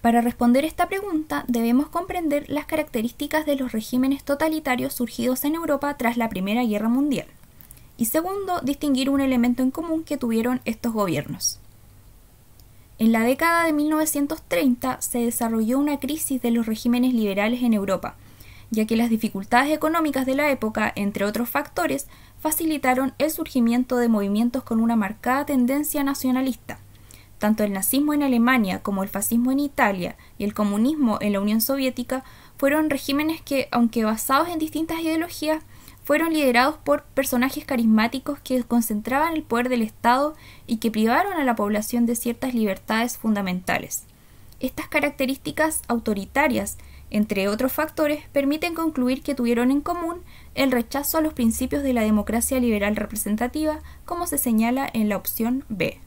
Para responder esta pregunta debemos comprender las características de los regímenes totalitarios surgidos en Europa tras la Primera Guerra Mundial. Y segundo, distinguir un elemento en común que tuvieron estos gobiernos. En la década de 1930 se desarrolló una crisis de los regímenes liberales en Europa, ya que las dificultades económicas de la época, entre otros factores, facilitaron el surgimiento de movimientos con una marcada tendencia nacionalista tanto el nazismo en Alemania como el fascismo en Italia y el comunismo en la Unión Soviética fueron regímenes que, aunque basados en distintas ideologías, fueron liderados por personajes carismáticos que concentraban el poder del Estado y que privaron a la población de ciertas libertades fundamentales. Estas características autoritarias, entre otros factores, permiten concluir que tuvieron en común el rechazo a los principios de la democracia liberal representativa, como se señala en la opción B.